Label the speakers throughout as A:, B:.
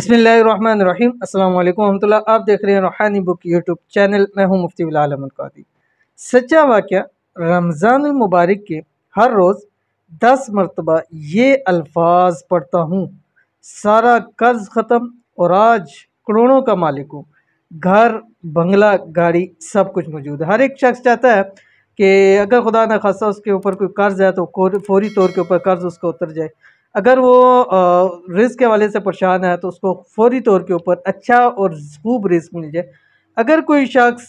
A: बसमीम अल्लाम आप देख रहे हैं रूहानी बुक यूट्यूब चैनल मैं हूं मुफ्ती बिलाल अहमद कादी सच्चा वाक़ मुबारक के हर रोज़ दस मरतबा ये अल्फाज पढ़ता हूँ सारा कर्ज ख़त्म और आज करोड़ों का मालिक हूँ घर बंगला गाड़ी सब कुछ मौजूद है हर एक शख्स चाहता है कि अगर खुदा न खासा उसके ऊपर कोई कर्ज़ है तो फौरी तौर के ऊपर कर्ज़ उसका उतर जाए अगर वो रिस्क के हवाले से परेशान है तो उसको फौरी तौर के ऊपर अच्छा और खूब रिस्क मिल जाए अगर कोई शख्स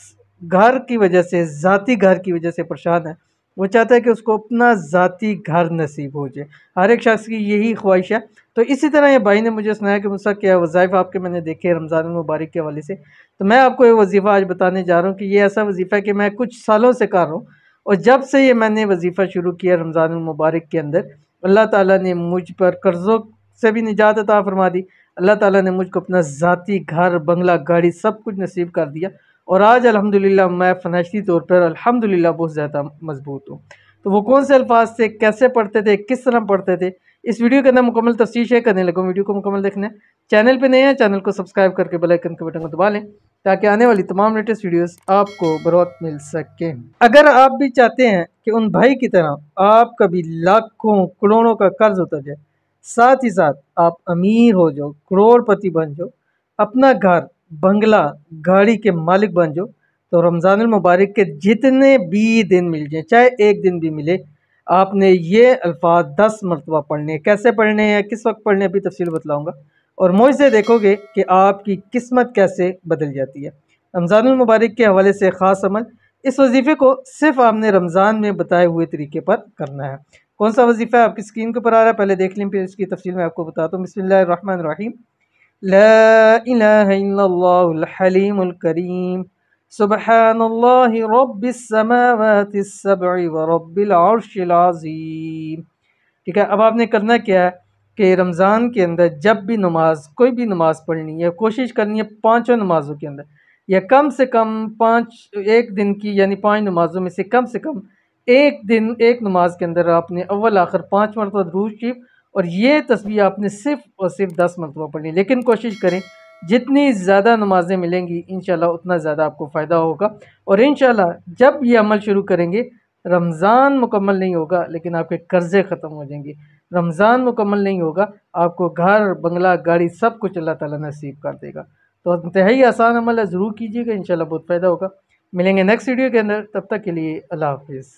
A: घर की वजह से ज़ाती घर की वजह से परेशान है वो चाहता है कि उसको अपना ज़ाती घर नसीब हो जाए हर एक शख्स की यही ख्वाहिश है तो इसी तरह ये भाई ने मुझे सुनाया कि मुझसे क्या वज़ाइफ़ आपके मैंने देखे रमज़ान मुबारक के हवाले से तो मैं आपको ये वजीफ़ा आज बताने जा रहा हूँ कि ये ऐसा वजीफ़ा है कि मैं कुछ सालों से कर रहा हूँ और जब से ये मैंने वजीफ़ा शुरू किया रमज़ान मुबारक के अंदर अल्लाह ताला ने मुझ पर कर्ज़ों से भी निजात अता फरमा दी अल्लाह ताला ने मुझको अपना ज़ाती घर बंगला गाड़ी सब कुछ नसीब कर दिया और आज अल्हम्दुलिल्लाह मैं फ़नाशी तौर पर अल्हम्दुलिल्लाह बहुत ज़्यादा मजबूत हूँ तो वो कौन से अल्फाज थे कैसे पढ़ते थे किस तरह पढ़ते थे इस वीडियो के अंदर मुकम्मल तफसी शेयर करने लगा वीडियो को मुकम्मल देखना है चैनल पर नहीं हैं चैनल को सब्सक्राइब करके बेलाइकन के बटन को दबा लें ताकि आने वाली तमाम लेटेस्ट वीडियोस आपको बरौत मिल सकें अगर आप भी चाहते हैं कि उन भाई की तरह आप कभी लाखों करोड़ों का कर्ज उतर जाए साथ ही साथ आप अमीर हो जाओ करोड़पति बन जाओ अपना घर बंगला गाड़ी के मालिक बन जाओ तो रमज़ान मुबारक के जितने भी दिन मिल जाए चाहे एक दिन भी मिले आपने ये अल्फाज दस मरतबा पढ़ने कैसे पढ़ने हैं किस वक्त पढ़ने अभी तफसील बतलाऊँगा और मुझसे देखोगे कि आपकी किस्मत कैसे बदल जाती है रमज़ान मुबारक के हवाले से ख़ास अमल इस वजीफ़े को सिर्फ आपने रमज़ान में बताए हुए तरीके पर करना है कौन सा वजीफ़ा है आपकी स्क्रीन के ऊपर आ रहा है पहले देख लें फिर इसकी तफसील में आपको बताता हूँ बसमीम लाहलीमकरीम ठीक है अब आपने करना क्या है कि रमज़ान के अंदर जब भी नमाज कोई भी नमाज पढ़नी है कोशिश करनी है पाँचों नमाजों के अंदर या कम से कम पाँच एक दिन की यानी पाँच नमाजों में से कम से कम एक दिन एक नमाज के अंदर आपने अव्वल आखिर पाँच मरतबा दरूज शरीफ और ये तस्वीर आपने सिर्फ और सिर्फ दस मरतबा पढ़नी लेकिन कोशिश करें जितनी ज़्यादा नमाजें मिलेंगी इन उतना ज़्यादा आपको फ़ायदा होगा और इन जब ये अमल शुरू करेंगे रमज़ान मुकम्मल नहीं होगा लेकिन आपके कर्ज़े ख़त्म हो जाएंगे रमज़ान मुकम्मल नहीं होगा आपको घर बंगला गाड़ी सब कुछ अल्लाह ताला नसीब कर देगा तो इंतहाई आसान अमल है ज़रूर कीजिएगा इन बहुत फ़ायदा होगा मिलेंगे नेक्स्ट वीडियो के अंदर तब तक के लिए अल्लाह हाफिज़